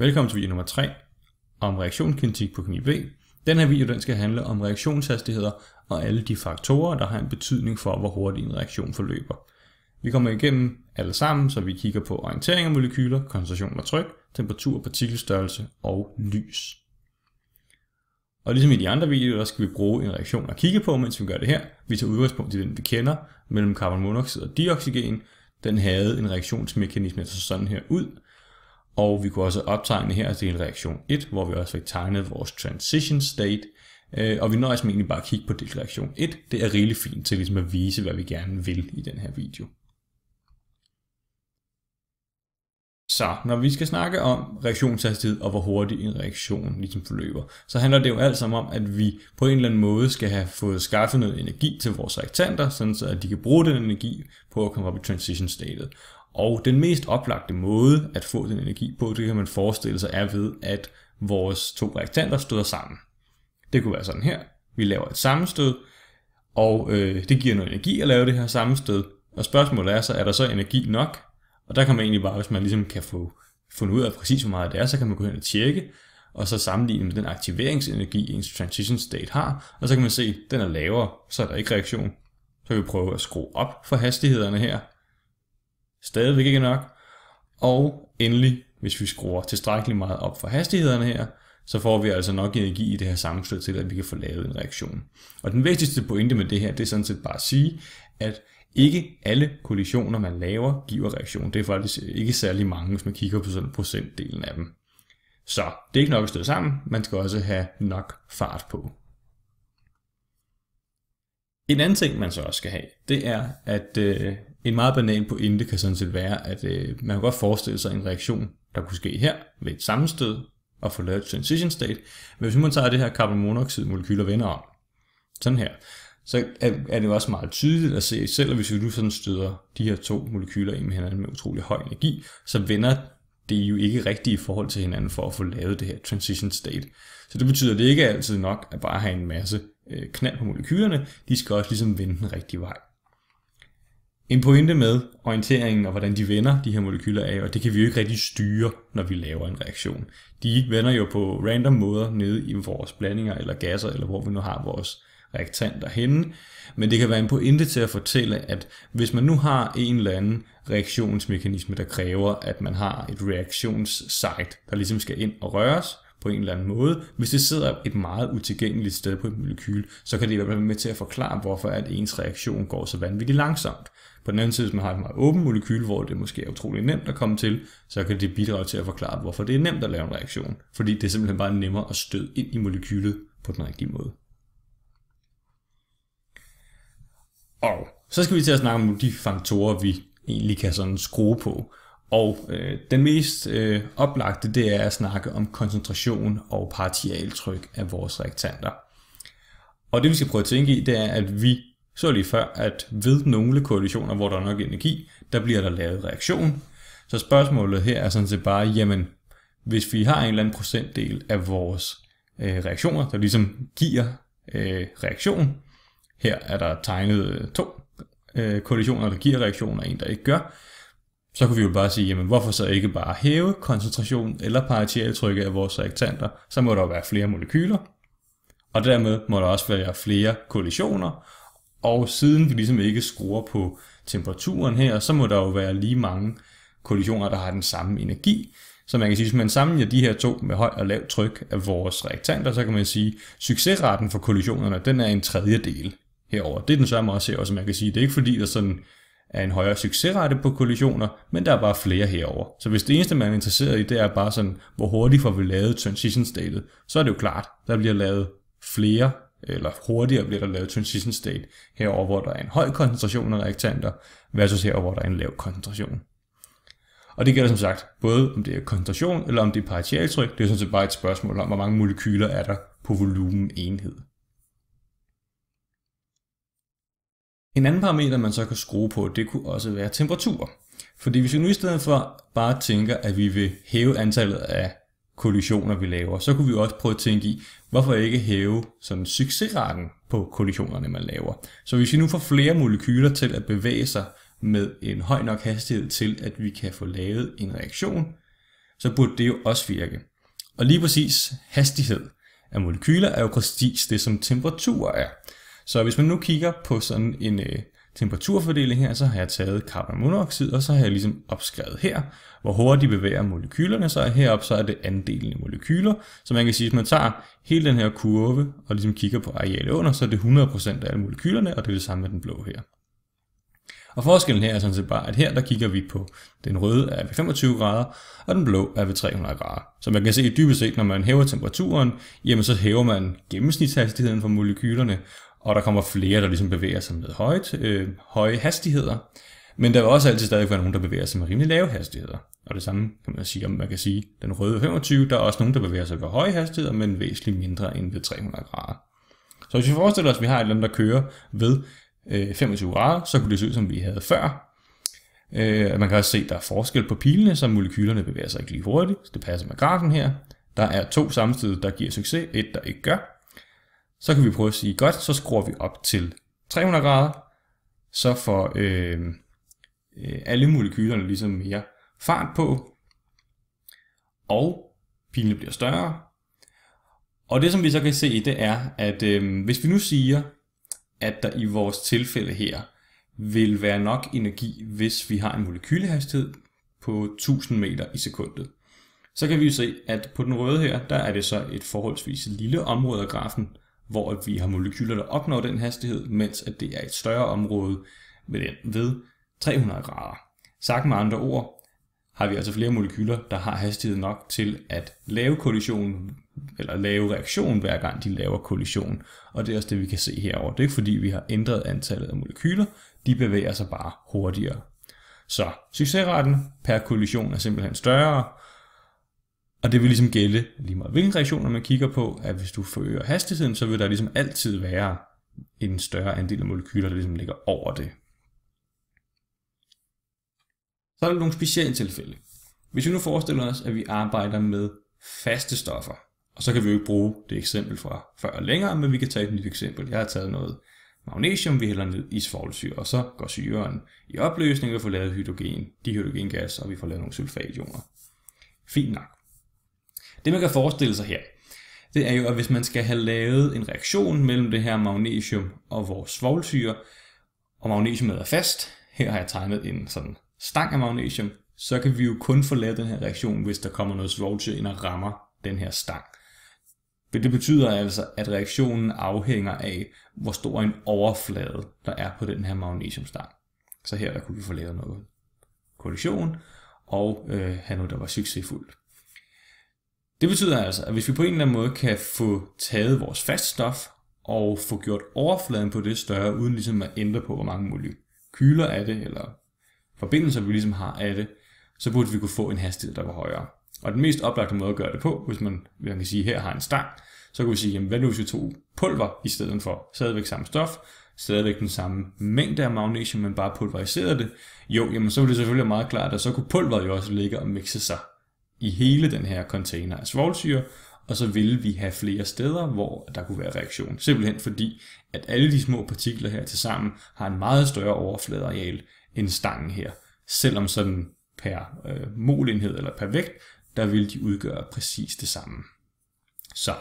Velkommen til video nummer 3 om reaktionskinetik på kemi B. Den her video den skal handle om reaktionshastigheder og alle de faktorer, der har en betydning for, hvor hurtigt en reaktion forløber. Vi kommer igennem alle sammen, så vi kigger på orientering af molekyler, koncentration og tryk, temperatur, partikelstørrelse og lys. Og ligesom i de andre videoer, skal vi bruge en reaktion at kigge på, mens vi gør det her. Vi tager udgangspunkt i den, vi kender, mellem carbonmonoxid og dioxygen. Den havde en reaktionsmekanisme, der så sådan her ud, og vi kunne også optegne her til reaktion 1, hvor vi også fik tegnet vores transition state. Øh, og vi nøjes med egentlig bare at kigge på delreaktion 1. Det er rigeligt fint til ligesom at vise, hvad vi gerne vil i den her video. Så når vi skal snakke om reaktionshastighed og hvor hurtigt en reaktion ligesom forløber, så handler det jo alt sammen om, at vi på en eller anden måde skal have fået skaffet noget energi til vores reaktanter, sådan så at de kan bruge den energi på at komme op i transition state. Og den mest oplagte måde at få den energi på, det kan man forestille sig, er ved, at vores to reaktanter støder sammen. Det kunne være sådan her. Vi laver et sammenstød, og øh, det giver noget energi at lave det her sammenstød. Og spørgsmålet er så, er der så energi nok? Og der kan man egentlig bare, hvis man ligesom kan få fundet ud af præcis, hvor meget det er, så kan man gå hen og tjekke, og så sammenligne med den aktiveringsenergi, ens transition state har, og så kan man se, at den er lavere, så er der ikke reaktion. Så kan vi prøve at skrue op for hastighederne her, stadigvæk ikke nok. Og endelig, hvis vi skruer tilstrækkeligt meget op for hastighederne her, så får vi altså nok energi i det her sammenstød til, at vi kan få lavet en reaktion. Og den vigtigste pointe med det her, det er sådan set bare at sige, at ikke alle kollisioner, man laver, giver reaktion. Det er faktisk ikke særlig mange, hvis man kigger på sådan procentdelen af dem. Så det er ikke nok at støde sammen, man skal også have nok fart på. En anden ting, man så også skal have, det er, at øh, en meget banal pointe kan sådan set være, at øh, man kan godt forestille sig en reaktion, der kunne ske her ved et sammenstød og få lavet transition state. Men hvis man tager det her karbonmonoxidmolekyl og vender om, sådan her, så er, det jo også meget tydeligt at se, selv hvis vi nu sådan støder de her to molekyler ind med hinanden med utrolig høj energi, så vender det jo ikke rigtigt i forhold til hinanden for at få lavet det her transition state. Så det betyder, at det ikke er altid nok at bare have en masse øh, knald på molekylerne, de skal også ligesom vende den rigtige vej en pointe med orienteringen og hvordan de vender de her molekyler af, og det kan vi jo ikke rigtig styre, når vi laver en reaktion. De vender jo på random måder nede i vores blandinger eller gasser, eller hvor vi nu har vores reaktanter henne, men det kan være en pointe til at fortælle, at hvis man nu har en eller anden reaktionsmekanisme, der kræver, at man har et reaktionssite, der ligesom skal ind og røres, på en eller anden måde. Hvis det sidder et meget utilgængeligt sted på et molekyl, så kan det i hvert fald være med til at forklare, hvorfor at ens reaktion går så vanvittigt langsomt. På den anden side, hvis man har et meget åbent molekyl, hvor det måske er utrolig nemt at komme til, så kan det bidrage til at forklare, hvorfor det er nemt at lave en reaktion. Fordi det er simpelthen bare nemmere at støde ind i molekylet på den rigtige måde. Og så skal vi til at snakke om de faktorer, vi egentlig kan sådan skrue på. Og øh, den mest øh, oplagte, det er at snakke om koncentration og partialtryk af vores reaktanter. Og det vi skal prøve at tænke i, det er, at vi så lige før, at ved nogle koalitioner, hvor der er nok energi, der bliver der lavet reaktion. Så spørgsmålet her er sådan set bare, jamen, hvis vi har en eller anden procentdel af vores øh, reaktioner, der ligesom giver øh, reaktion, her er der tegnet øh, to øh, koalitioner, der giver reaktioner, og en, der ikke gør, så kunne vi jo bare sige, jamen hvorfor så ikke bare hæve koncentrationen eller partialtrykket af vores reaktanter, så må der jo være flere molekyler, og dermed må der også være flere kollisioner, og siden vi ligesom ikke skruer på temperaturen her, så må der jo være lige mange kollisioner, der har den samme energi. Så man kan sige, hvis man sammenligner de her to med høj og lav tryk af vores reaktanter, så kan man sige, at succesraten for kollisionerne, den er en tredjedel herover. Det er den samme også her, så man kan sige, at det er ikke fordi, der sådan er en højere succesrate på kollisioner, men der er bare flere herover. Så hvis det eneste, man er interesseret i, det er bare sådan, hvor hurtigt får vi lavet transition statet, så er det jo klart, der bliver lavet flere, eller hurtigere bliver der lavet transition state herover, hvor der er en høj koncentration af reaktanter, versus herover, hvor der er en lav koncentration. Og det gælder som sagt, både om det er koncentration, eller om det er partialtryk, det er sådan set bare et spørgsmål om, hvor mange molekyler er der på volumen enhed. En anden parameter, man så kan skrue på, det kunne også være temperatur. Fordi hvis vi nu i stedet for bare tænker, at vi vil hæve antallet af kollisioner, vi laver, så kunne vi også prøve at tænke i, hvorfor ikke hæve sådan succesraten på kollisionerne, man laver. Så hvis vi nu får flere molekyler til at bevæge sig med en høj nok hastighed til, at vi kan få lavet en reaktion, så burde det jo også virke. Og lige præcis hastighed af molekyler er jo præcis det, som temperatur er. Så hvis man nu kigger på sådan en øh, temperaturfordeling her, så har jeg taget karbonmonoxid, og så har jeg ligesom opskrevet her, hvor hurtigt bevæger molekylerne sig. Heroppe så er det andelen af molekyler, så man kan sige, at hvis man tager hele den her kurve og ligesom kigger på arealet under, så er det 100% af alle molekylerne, og det er det samme med den blå her. Og forskellen her er sådan set bare, at her der kigger vi på den røde er ved 25 grader, og den blå er ved 300 grader. Så man kan se dybest set, når man hæver temperaturen, jamen så hæver man gennemsnitshastigheden for molekylerne, og der kommer flere, der ligesom bevæger sig med højt, øh, høje hastigheder. Men der vil også altid stadig være nogen, der bevæger sig med rimelig lave hastigheder. Og det samme kan man sige om, man kan sige, den røde 25, der er også nogen, der bevæger sig ved høje hastigheder, men væsentligt mindre end ved 300 grader. Så hvis vi forestiller os, at vi har et eller andet, der kører ved øh, 25 grader, så kunne det se ud, som vi havde før. Øh, man kan også se, at der er forskel på pilene, så molekylerne bevæger sig ikke lige hurtigt. Det passer med grafen her. Der er to samtidig, der giver succes, et der ikke gør. Så kan vi prøve at sige, godt, så skruer vi op til 300 grader, så får øh, øh, alle molekylerne ligesom mere fart på, og pilene bliver større. Og det som vi så kan se, det er, at øh, hvis vi nu siger, at der i vores tilfælde her vil være nok energi, hvis vi har en molekylehastighed på 1000 meter i sekundet. Så kan vi jo se, at på den røde her, der er det så et forholdsvis lille område af grafen, hvor vi har molekyler, der opnår den hastighed, mens at det er et større område ved, ved 300 grader. Sagt med andre ord, har vi altså flere molekyler, der har hastighed nok til at lave kollision, eller lave reaktion, hver gang de laver kollision. Og det er også det, vi kan se herover. Det er ikke fordi, vi har ændret antallet af molekyler, de bevæger sig bare hurtigere. Så succesretten per kollision er simpelthen større, og det vil ligesom gælde lige meget hvilken reaktioner man kigger på, at hvis du forøger hastigheden, så vil der ligesom altid være en større andel af molekyler, der ligesom ligger over det. Så er der nogle specielle tilfælde. Hvis vi nu forestiller os, at vi arbejder med faste stoffer, og så kan vi jo ikke bruge det eksempel fra før længere, men vi kan tage et nyt eksempel. Jeg har taget noget magnesium, vi hælder ned i svovlsyre, og så går syren i opløsning, og får lavet hydrogen, dihydrogengas, og vi får lavet nogle sulfationer. Fint nok. Det man kan forestille sig her, det er jo, at hvis man skal have lavet en reaktion mellem det her magnesium og vores svovlsyre, og magnesiumet er fast, her har jeg tegnet en sådan stang af magnesium, så kan vi jo kun få lavet den her reaktion, hvis der kommer noget svovlsyre ind og rammer den her stang. Men det betyder altså, at reaktionen afhænger af, hvor stor en overflade der er på den her magnesiumstang. Så her der kunne vi få lavet noget kollision og øh, have noget, der var succesfuldt. Det betyder altså, at hvis vi på en eller anden måde kan få taget vores stof og få gjort overfladen på det større, uden ligesom at ændre på, hvor mange molekyler er det, eller forbindelser vi ligesom har af det, så burde vi kunne få en hastighed, der var højere. Og den mest oplagte måde at gøre det på, hvis man, man kan sige, her har en stang, så kan vi sige, jamen, hvad nu hvis vi tog pulver i stedet for stadigvæk samme stof, stadigvæk den samme mængde af magnesium, men bare pulveriserede det, jo, jamen så ville det selvfølgelig være meget klart, at så kunne pulveret jo også ligge og mixe sig i hele den her container af svovlsyre, og så ville vi have flere steder, hvor der kunne være reaktion. Simpelthen fordi, at alle de små partikler her til sammen har en meget større overfladeareal end stangen her. Selvom sådan per øh, molenhed eller per vægt, der vil de udgøre præcis det samme. Så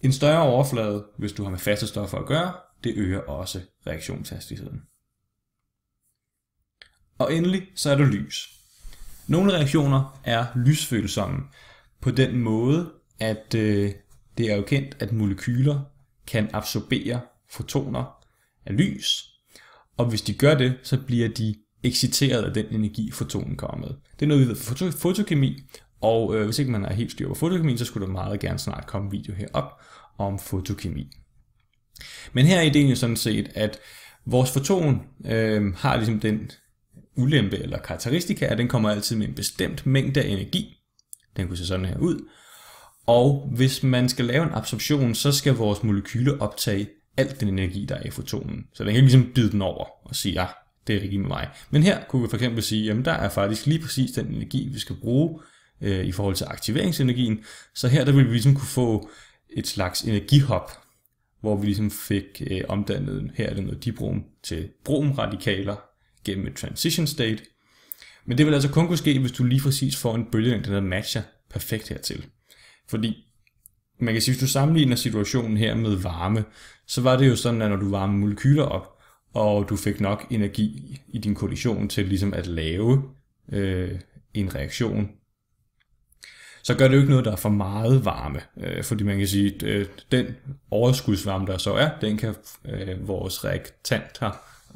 en større overflade, hvis du har med faste stoffer at gøre, det øger også reaktionshastigheden. Og endelig så er der lys. Nogle reaktioner er lysfølsomme på den måde, at øh, det er jo kendt, at molekyler kan absorbere fotoner af lys, og hvis de gør det, så bliver de exciteret af den energi, fotonen kommer med. Det er noget, vi ved fra foto fotokemi, og øh, hvis ikke man er helt styr på fotokemi, så skulle der meget gerne snart komme en video herop om fotokemi. Men her er ideen jo sådan set, at vores foton øh, har ligesom den ulempe eller karakteristika, at den kommer altid med en bestemt mængde af energi. Den kunne se sådan her ud. Og hvis man skal lave en absorption, så skal vores molekyle optage alt den energi, der er i fotonen. Så den kan ligesom bide den over og sige, ja, det er rigtigt med mig. Men her kunne vi for eksempel sige, at der er faktisk lige præcis den energi, vi skal bruge øh, i forhold til aktiveringsenergien. Så her der ville vi ligesom kunne få et slags energihop, hvor vi ligesom fik øh, omdannet her er det noget dibrom til bromradikaler, gennem et transition state. Men det vil altså kun kunne ske, hvis du lige præcis får en bølgelængde, der matcher perfekt hertil. Fordi man kan sige, hvis du sammenligner situationen her med varme, så var det jo sådan, at når du varmer molekyler op, og du fik nok energi i din kollision til ligesom at lave øh, en reaktion, så gør det jo ikke noget, der er for meget varme. Øh, fordi man kan sige, at øh, den overskudsvarme, der så er, den kan øh, vores reaktant her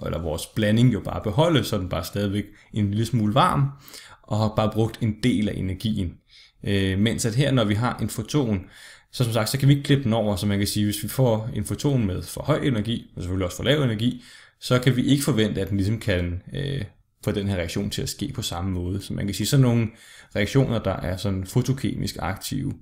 eller vores blanding jo bare beholde, så den bare stadigvæk en lille smule varm, og har bare brugt en del af energien. Øh, mens at her, når vi har en foton, så som sagt, så kan vi ikke klippe den over, så man kan sige, hvis vi får en foton med for høj energi, og selvfølgelig også for lav energi, så kan vi ikke forvente, at den ligesom kan øh, få den her reaktion til at ske på samme måde. Så man kan sige, sådan nogle reaktioner, der er sådan fotokemisk aktive,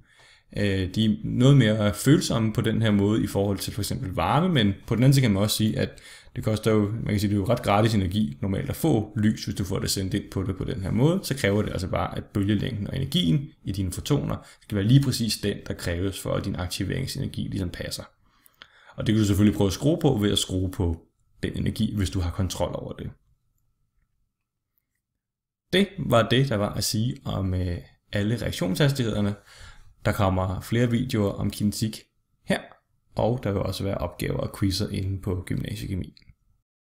Øh, de er noget mere følsomme på den her måde i forhold til for eksempel varme, men på den anden side kan man også sige, at det koster jo, man kan sige, det er jo ret gratis energi normalt at få lys, hvis du får det sendt ind på det på den her måde, så kræver det altså bare, at bølgelængden og energien i dine fotoner skal være lige præcis den, der kræves for, at din aktiveringsenergi ligesom passer. Og det kan du selvfølgelig prøve at skrue på ved at skrue på den energi, hvis du har kontrol over det. Det var det, der var at sige om øh, alle reaktionshastighederne. Der kommer flere videoer om kinetik her, og der vil også være opgaver og quizzer inde på gymnasiekemi.